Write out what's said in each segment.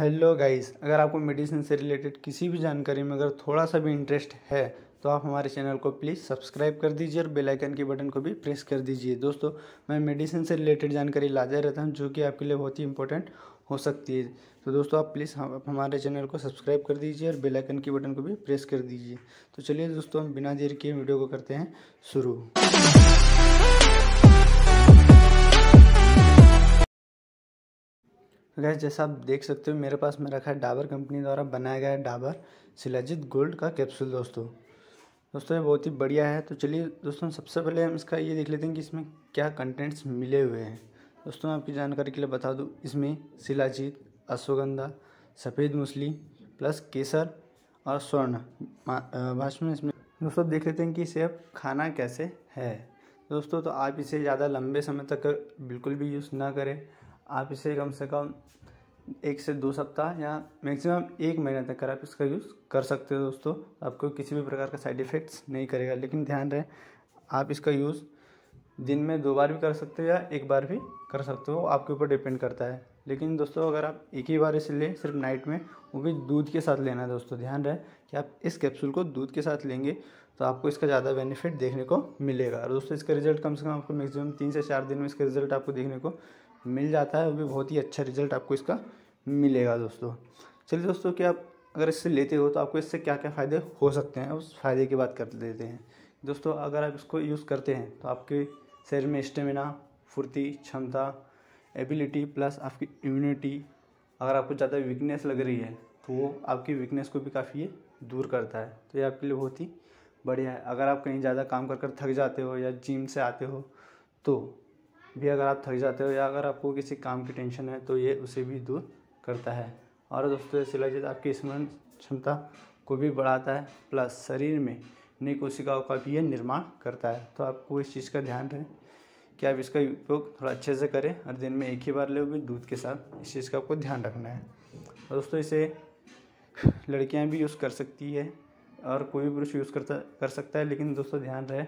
hello guys अगर आपको medicine से रिलेटेड किसी भी जानकारी में अगर थोड़ा सा भी इंटरेस्ट है तो आप हमारे चैनल को प्लीज़ सब्सक्राइब कर दीजिए और बेल आइकन के बटन को भी प्रेस कर दीजिए दोस्तों मैं मेडिसिन से रिलेटेड जानकारी लाते रहता हूँ जो कि आपके लिए बहुत ही इंपॉर्टेंट हो सकती है तो दोस्तों आप प्लीज़ हम हमारे चैनल को सब्सक्राइब कर दीजिए और बेल आइकन के बटन को भी प्रेस कर दीजिए तो चलिए दोस्तों हम बिना देर के वीडियो को करते हैं शुरू तो गैस जैसा आप देख सकते हो मेरे पास में रखा है डाबर कंपनी द्वारा बनाया गया डाबर सिलाजित गोल्ड का कैप्सूल दोस्तों दोस्तों ये बहुत ही बढ़िया है तो चलिए दोस्तों सबसे पहले हम इसका ये देख लेते हैं कि इसमें क्या कंटेंट्स मिले हुए हैं दोस्तों आपकी जानकारी के लिए बता दूँ इसमें सिलाजीत अश्वगंधा सफ़ेद मूसली प्लस केसर और स्वर्ण भाषण में इसमें दोस्तों देख लेते हैं कि इसे अब खाना कैसे है दोस्तों तो आप इसे ज़्यादा लंबे समय तक बिल्कुल भी यूज़ ना करें आप इसे कम से कम एक से दो सप्ताह या मैक्सिमम एक महीने तक कर आप इसका यूज़ कर सकते हो दोस्तों आपको किसी भी प्रकार का साइड इफ़ेक्ट्स नहीं करेगा लेकिन ध्यान रहे आप इसका यूज़ दिन में दो बार भी कर सकते हो या एक बार भी कर सकते हो आपके ऊपर डिपेंड करता है लेकिन दोस्तों अगर आप एक ही बार इसे लें सिर्फ नाइट में वो भी दूध के साथ लेना है दोस्तों ध्यान रहे कि आप इस कैप्सूल को दूध के साथ लेंगे तो आपको इसका ज़्यादा बेनिफिट देखने को मिलेगा और दोस्तों इसका रिजल्ट कम से कम आपको मैक्सिमम तीन से चार दिन में इसका रिजल्ट आपको देखने को मिल जाता है वो भी बहुत ही अच्छा रिजल्ट आपको इसका मिलेगा दोस्तों चलिए दोस्तों कि आप अगर इससे लेते हो तो आपको इससे क्या क्या फ़ायदे हो सकते हैं उस फ़ायदे की बात कर लेते हैं दोस्तों अगर आप इसको यूज़ करते हैं तो आपके शरीर में स्टेमिना फुर्ती क्षमता एबिलिटी प्लस आपकी इम्यूनिटी अगर आपको ज़्यादा वीकनेस लग रही है तो वो आपकी वीकनेस को भी काफ़ी दूर करता है तो ये आपके लिए बहुत ही बढ़िया है अगर आप कहीं ज़्यादा काम कर कर थक जाते हो या जिम से आते हो तो भी अगर आप थक जाते हो या अगर आपको किसी काम की टेंशन है तो ये उसे भी दूर करता है और दोस्तों शिलाजीत आपकी स्मरण क्षमता को भी बढ़ाता है प्लस शरीर में नई कोशिकाओं का भी ये निर्माण करता है तो आपको इस चीज़ का ध्यान रहे कि आप इसका उपयोग थोड़ा अच्छे से करें और दिन में एक ही बार लोगे दूध के साथ इस चीज़ का आपको ध्यान रखना है और दोस्तों इसे लड़कियां भी यूज़ कर सकती है और कोई भी पुरुष यूज़ करता कर सकता है लेकिन दोस्तों ध्यान रहे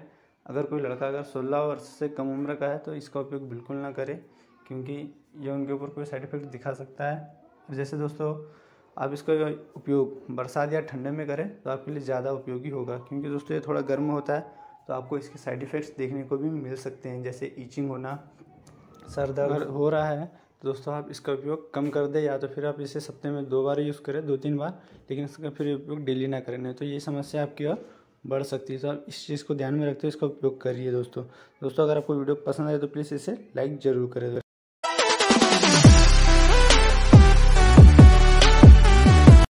अगर कोई लड़का अगर सोलह वर्ष से कम उम्र का है तो इसका उपयोग बिल्कुल ना करें क्योंकि ये उनके ऊपर कोई साइड इफ़ेक्ट दिखा सकता है जैसे दोस्तों आप इसका उपयोग बरसात या ठंडे में करें तो आपके लिए ज़्यादा उपयोगी होगा क्योंकि दोस्तों ये थोड़ा गर्म होता है तो आपको इसके साइड इफ़ेक्ट्स देखने को भी मिल सकते हैं जैसे ईचिंग होना सर दर्द हो रहा है तो दोस्तों आप इसका उपयोग कम कर दें या तो फिर आप इसे सप्ते में दो बार यूज़ करें दो तीन बार लेकिन इसका फिर उपयोग डेली ना करें नहीं तो ये समस्या आपकी और बढ़ सकती है तो आप इस चीज़ को ध्यान में रखते हुए इसका उपयोग करिए दोस्तों दोस्तों अगर आपको वीडियो पसंद आए तो प्लीज़ इसे लाइक ज़रूर करें